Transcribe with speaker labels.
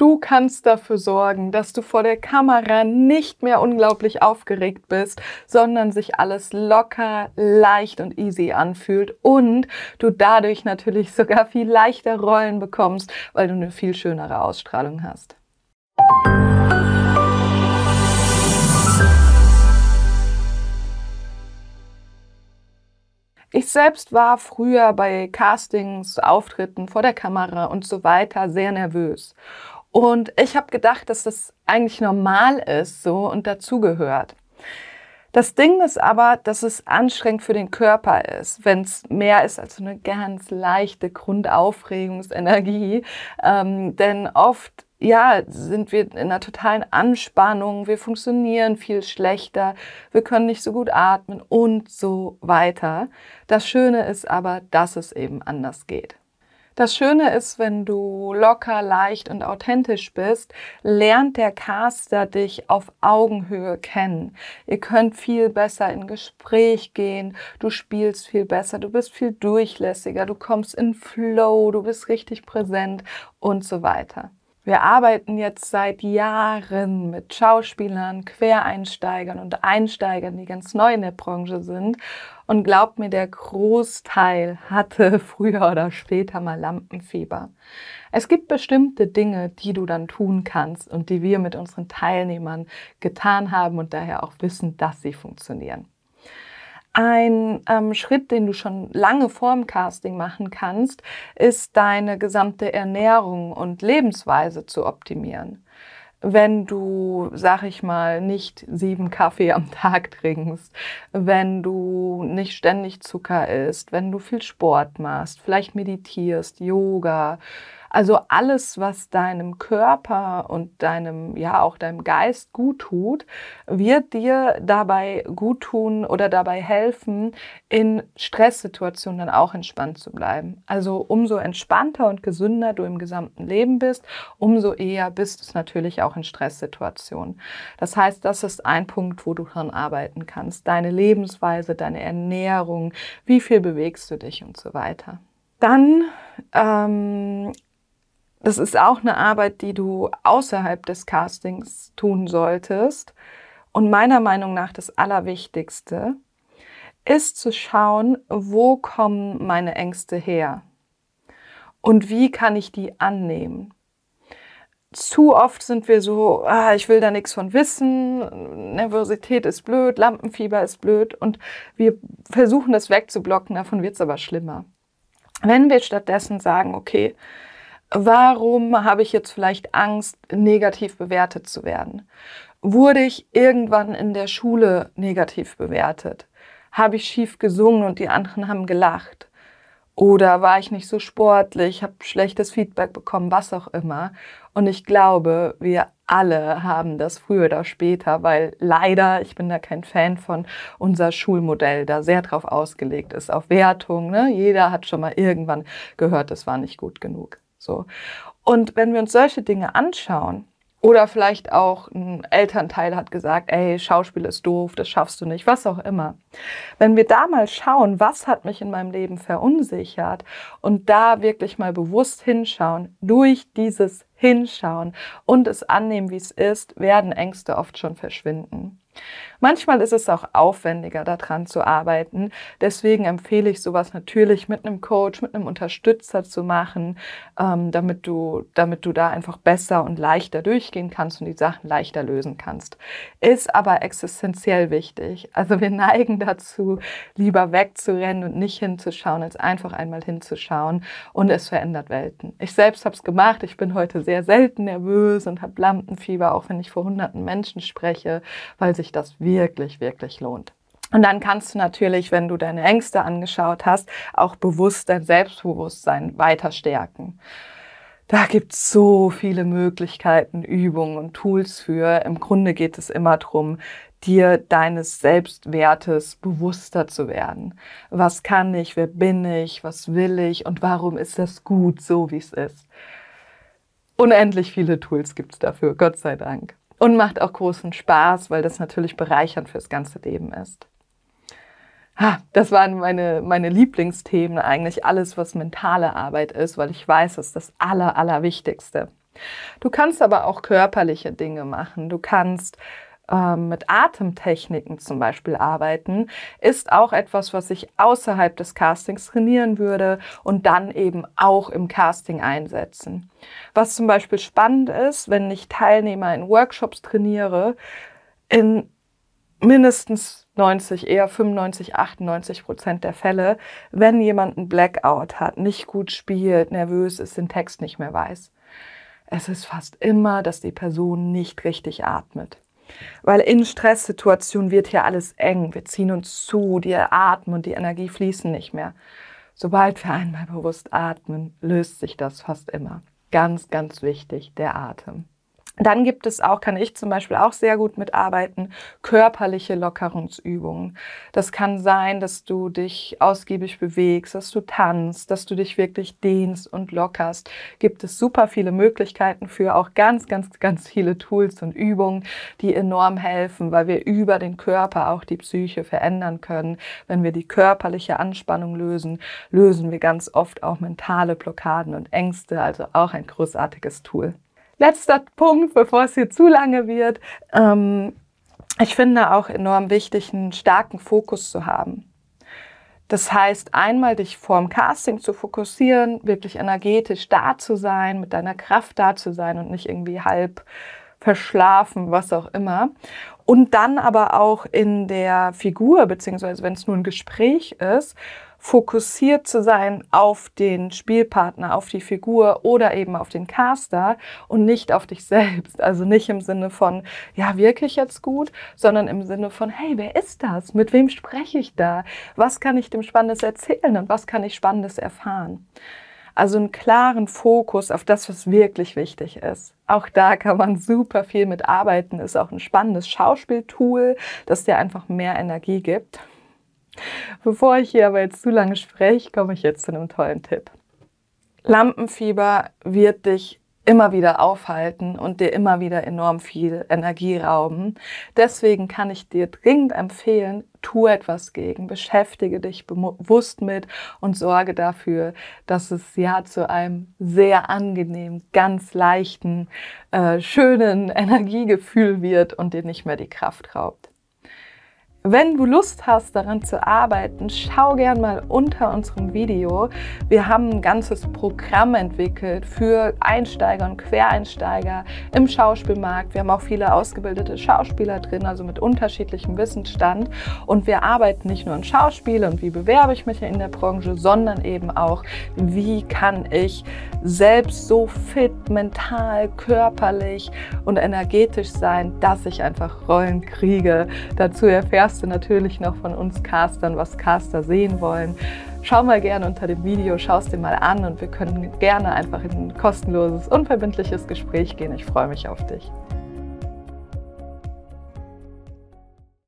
Speaker 1: Du kannst dafür sorgen, dass du vor der Kamera nicht mehr unglaublich aufgeregt bist, sondern sich alles locker, leicht und easy anfühlt und du dadurch natürlich sogar viel leichter Rollen bekommst, weil du eine viel schönere Ausstrahlung hast. Ich selbst war früher bei Castings, Auftritten vor der Kamera und so weiter sehr nervös. Und ich habe gedacht, dass das eigentlich normal ist so und dazugehört. Das Ding ist aber, dass es anstrengend für den Körper ist, wenn es mehr ist als eine ganz leichte Grundaufregungsenergie. Ähm, denn oft ja, sind wir in einer totalen Anspannung, wir funktionieren viel schlechter, wir können nicht so gut atmen und so weiter. Das Schöne ist aber, dass es eben anders geht. Das Schöne ist, wenn du locker, leicht und authentisch bist, lernt der Caster dich auf Augenhöhe kennen. Ihr könnt viel besser in Gespräch gehen, du spielst viel besser, du bist viel durchlässiger, du kommst in Flow, du bist richtig präsent und so weiter. Wir arbeiten jetzt seit Jahren mit Schauspielern, Quereinsteigern und Einsteigern, die ganz neu in der Branche sind. Und glaubt mir, der Großteil hatte früher oder später mal Lampenfieber. Es gibt bestimmte Dinge, die du dann tun kannst und die wir mit unseren Teilnehmern getan haben und daher auch wissen, dass sie funktionieren. Ein ähm, Schritt, den du schon lange vorm Casting machen kannst, ist deine gesamte Ernährung und Lebensweise zu optimieren. Wenn du, sag ich mal, nicht sieben Kaffee am Tag trinkst, wenn du nicht ständig Zucker isst, wenn du viel Sport machst, vielleicht meditierst, Yoga, also alles, was deinem Körper und deinem, ja, auch deinem Geist gut tut, wird dir dabei gut tun oder dabei helfen, in Stresssituationen dann auch entspannt zu bleiben. Also umso entspannter und gesünder du im gesamten Leben bist, umso eher bist es natürlich auch in Stresssituationen. Das heißt, das ist ein Punkt, wo du dran arbeiten kannst. Deine Lebensweise, deine Ernährung, wie viel bewegst du dich und so weiter. Dann ähm, das ist auch eine Arbeit, die du außerhalb des Castings tun solltest. Und meiner Meinung nach das Allerwichtigste ist zu schauen, wo kommen meine Ängste her und wie kann ich die annehmen. Zu oft sind wir so, ah, ich will da nichts von wissen, Nervosität ist blöd, Lampenfieber ist blöd und wir versuchen das wegzublocken, davon wird es aber schlimmer. Wenn wir stattdessen sagen, okay, Warum habe ich jetzt vielleicht Angst, negativ bewertet zu werden? Wurde ich irgendwann in der Schule negativ bewertet? Habe ich schief gesungen und die anderen haben gelacht? Oder war ich nicht so sportlich, habe schlechtes Feedback bekommen, was auch immer. Und ich glaube, wir alle haben das früher oder später, weil leider, ich bin da kein Fan von, unser Schulmodell da sehr drauf ausgelegt ist, auf Wertung. Ne? Jeder hat schon mal irgendwann gehört, es war nicht gut genug. So. Und wenn wir uns solche Dinge anschauen, oder vielleicht auch ein Elternteil hat gesagt, ey, Schauspiel ist doof, das schaffst du nicht, was auch immer. Wenn wir da mal schauen, was hat mich in meinem Leben verunsichert und da wirklich mal bewusst hinschauen, durch dieses Hinschauen und es annehmen, wie es ist, werden Ängste oft schon verschwinden. Manchmal ist es auch aufwendiger, daran zu arbeiten. Deswegen empfehle ich sowas natürlich mit einem Coach, mit einem Unterstützer zu machen, ähm, damit, du, damit du da einfach besser und leichter durchgehen kannst und die Sachen leichter lösen kannst. Ist aber existenziell wichtig. Also wir neigen dazu, lieber wegzurennen und nicht hinzuschauen, als einfach einmal hinzuschauen. Und es verändert Welten. Ich selbst habe es gemacht. Ich bin heute sehr selten nervös und habe Lampenfieber, auch wenn ich vor hunderten Menschen spreche, weil sich das wirklich wirklich, wirklich lohnt. Und dann kannst du natürlich, wenn du deine Ängste angeschaut hast, auch bewusst dein Selbstbewusstsein weiter stärken. Da gibt es so viele Möglichkeiten, Übungen und Tools für. Im Grunde geht es immer darum, dir deines Selbstwertes bewusster zu werden. Was kann ich, wer bin ich, was will ich und warum ist das gut, so wie es ist. Unendlich viele Tools gibt es dafür, Gott sei Dank und macht auch großen Spaß, weil das natürlich bereichernd fürs ganze Leben ist. Ha, das waren meine, meine Lieblingsthemen, eigentlich alles, was mentale Arbeit ist, weil ich weiß, es ist das Aller, Allerwichtigste. Du kannst aber auch körperliche Dinge machen. Du kannst ähm, mit Atemtechniken zum Beispiel arbeiten, ist auch etwas, was ich außerhalb des Castings trainieren würde und dann eben auch im Casting einsetzen. Was zum Beispiel spannend ist, wenn ich Teilnehmer in Workshops trainiere, in mindestens 90, eher 95, 98 Prozent der Fälle, wenn jemand einen Blackout hat, nicht gut spielt, nervös ist, den Text nicht mehr weiß. Es ist fast immer, dass die Person nicht richtig atmet. Weil in Stresssituationen wird hier alles eng. Wir ziehen uns zu, die atmen und die Energie fließen nicht mehr. Sobald wir einmal bewusst atmen, löst sich das fast immer. Ganz, ganz wichtig, der Atem. Dann gibt es auch, kann ich zum Beispiel auch sehr gut mitarbeiten, körperliche Lockerungsübungen. Das kann sein, dass du dich ausgiebig bewegst, dass du tanzt, dass du dich wirklich dehnst und lockerst. Gibt es super viele Möglichkeiten für auch ganz, ganz, ganz viele Tools und Übungen, die enorm helfen, weil wir über den Körper auch die Psyche verändern können. Wenn wir die körperliche Anspannung lösen, lösen wir ganz oft auch mentale Blockaden und Ängste, also auch ein großartiges Tool letzter Punkt, bevor es hier zu lange wird. Ähm, ich finde auch enorm wichtig, einen starken Fokus zu haben. Das heißt, einmal dich vorm Casting zu fokussieren, wirklich energetisch da zu sein, mit deiner Kraft da zu sein und nicht irgendwie halb verschlafen, was auch immer und dann aber auch in der Figur, beziehungsweise wenn es nur ein Gespräch ist, fokussiert zu sein auf den Spielpartner, auf die Figur oder eben auf den Caster und nicht auf dich selbst. Also nicht im Sinne von, ja, wirklich jetzt gut, sondern im Sinne von, hey, wer ist das? Mit wem spreche ich da? Was kann ich dem Spannendes erzählen und was kann ich Spannendes erfahren? Also einen klaren Fokus auf das, was wirklich wichtig ist. Auch da kann man super viel mit arbeiten. Ist auch ein spannendes Schauspieltool, das dir einfach mehr Energie gibt. Bevor ich hier aber jetzt zu lange spreche, komme ich jetzt zu einem tollen Tipp. Lampenfieber wird dich immer wieder aufhalten und dir immer wieder enorm viel Energie rauben. Deswegen kann ich dir dringend empfehlen, tu etwas gegen, beschäftige dich bewusst mit und sorge dafür, dass es ja zu einem sehr angenehmen, ganz leichten, äh, schönen Energiegefühl wird und dir nicht mehr die Kraft raubt. Wenn du Lust hast, daran zu arbeiten, schau gern mal unter unserem Video. Wir haben ein ganzes Programm entwickelt für Einsteiger und Quereinsteiger im Schauspielmarkt. Wir haben auch viele ausgebildete Schauspieler drin, also mit unterschiedlichem Wissensstand. Und wir arbeiten nicht nur in Schauspiel und wie bewerbe ich mich in der Branche, sondern eben auch, wie kann ich selbst so fit, mental, körperlich und energetisch sein, dass ich einfach Rollen kriege. Dazu erfährst Reste natürlich noch von uns Castern, was Caster sehen wollen. Schau mal gerne unter dem Video, schau es dir mal an und wir können gerne einfach in ein kostenloses, unverbindliches Gespräch gehen. Ich freue mich auf dich.